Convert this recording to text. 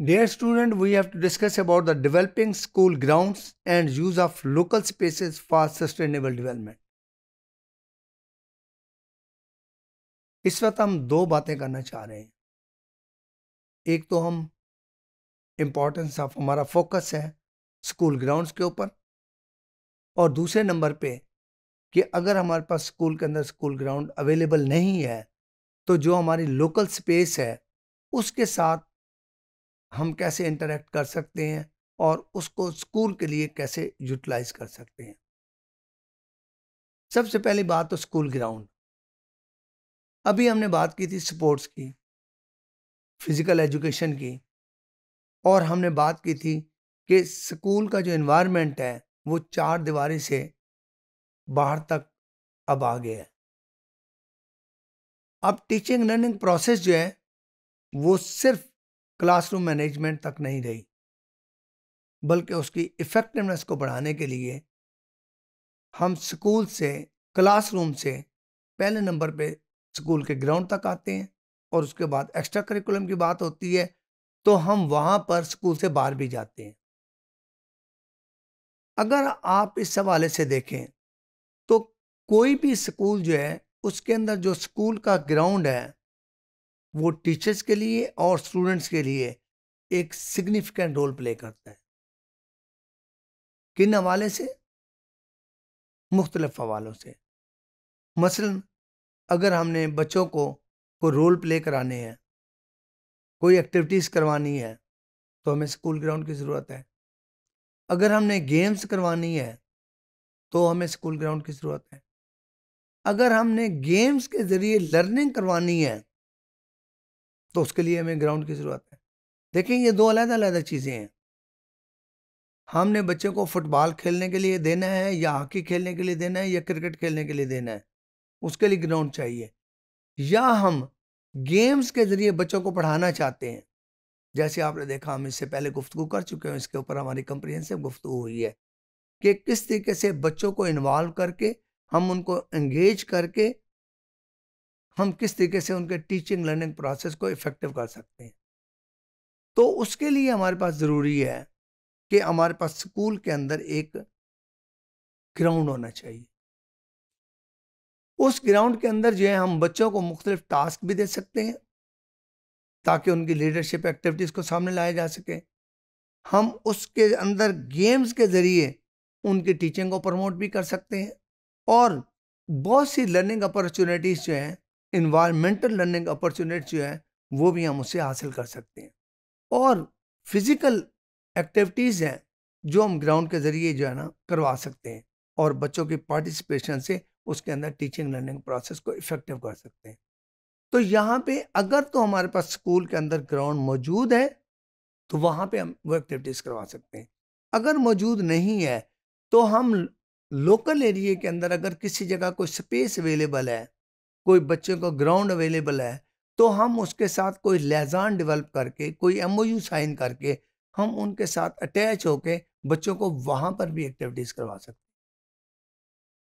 Dear student, we have to discuss about the developing school grounds and use of local spaces for sustainable development. इस वक्त हम दो बातें करना चाह रहे हैं एक तो हम इम्पोर्टेंस ऑफ हमारा फोकस है स्कूल ग्राउंड्स के ऊपर और दूसरे नंबर पे कि अगर हमारे पास स्कूल के अंदर स्कूल ग्राउंड अवेलेबल नहीं है तो जो हमारी लोकल स्पेस है उसके साथ हम कैसे इंटरेक्ट कर सकते हैं और उसको स्कूल के लिए कैसे यूटिलाइज कर सकते हैं सबसे पहली बात तो स्कूल ग्राउंड अभी हमने बात की थी स्पोर्ट्स की फिज़िकल एजुकेशन की और हमने बात की थी कि स्कूल का जो इन्वायरमेंट है वो चार दीवारी से बाहर तक अब आ गया है अब टीचिंग लर्निंग प्रोसेस जो है वो सिर्फ क्लासरूम मैनेजमेंट तक नहीं रही बल्कि उसकी इफ़ेक्टिवनेस को बढ़ाने के लिए हम स्कूल से क्लासरूम से पहले नंबर पे स्कूल के ग्राउंड तक आते हैं और उसके बाद एक्स्ट्रा करिकुलम की बात होती है तो हम वहाँ पर स्कूल से बाहर भी जाते हैं अगर आप इस हवाले से देखें तो कोई भी स्कूल जो है उसके अंदर जो स्कूल का ग्राउंड है वो टीचर्स के लिए और स्टूडेंट्स के लिए एक सिग्निफिकेंट रोल प्ले करता है किन हवाले से मुख्तलफ हवालों से मसलन अगर हमने बच्चों को को रोल प्ले कराने हैं कोई एक्टिविटीज़ करवानी है तो हमें स्कूल ग्राउंड की ज़रूरत है अगर हमने गेम्स करवानी है तो हमें स्कूल ग्राउंड की ज़रूरत है अगर हमने गेम्स के ज़रिए लर्निंग करवानी है तो उसके लिए हमें ग्राउंड की ज़रूरत है देखें ये दो अलग अलग चीज़ें हैं हमने बच्चों को फुटबॉल खेलने के लिए देना है या हॉकी खेलने के लिए देना है या क्रिकेट खेलने के लिए देना है उसके लिए ग्राउंड चाहिए या हम गेम्स के ज़रिए बच्चों को पढ़ाना चाहते हैं जैसे आपने देखा हम इससे पहले गुफ्तु कर चुके हैं इसके ऊपर हमारी कंप्रीहेंसिव गुफ्तु हुई है कि किस तरीके से बच्चों को इन्वॉल्व करके हम उनको एंगेज करके हम किस तरीके से उनके टीचिंग लर्निंग प्रोसेस को इफ़ेक्टिव कर सकते हैं तो उसके लिए हमारे पास ज़रूरी है कि हमारे पास स्कूल के अंदर एक ग्राउंड होना चाहिए उस ग्राउंड के अंदर जो है हम बच्चों को मुख्तलिफ टास्क भी दे सकते हैं ताकि उनकी लीडरशिप एक्टिविटीज़ को सामने लाया जा सके हम उसके अंदर गेम्स के ज़रिए उनकी टीचिंग को प्रमोट भी कर सकते हैं और बहुत सी लर्निंग अपॉर्चुनिटीज़ जो हैं इन्वायरमेंटल लर्निंग अपॉर्चुनिटी जो है वो भी हम उससे हासिल कर सकते हैं और फिज़िकल एक्टिविटीज़ हैं जो हम ग्राउंड के ज़रिए जो है ना करवा सकते हैं और बच्चों के पार्टिसिपेशन से उसके अंदर टीचिंग लर्निंग प्रोसेस को इफ़ेक्टिव कर सकते हैं तो यहाँ पे अगर तो हमारे पास स्कूल के अंदर ग्राउंड मौजूद है तो वहाँ पे हम वो एक्टिविटीज़ करवा सकते हैं अगर मौजूद नहीं है तो हम लोकल एरिए के अंदर अगर किसी जगह कोई स्पेस अवेलेबल है कोई बच्चे का ग्राउंड अवेलेबल है तो हम उसके साथ कोई लेजान डेवलप करके कोई एम साइन करके हम उनके साथ अटैच होके बच्चों को वहाँ पर भी एक्टिविटीज़ करवा सकते हैं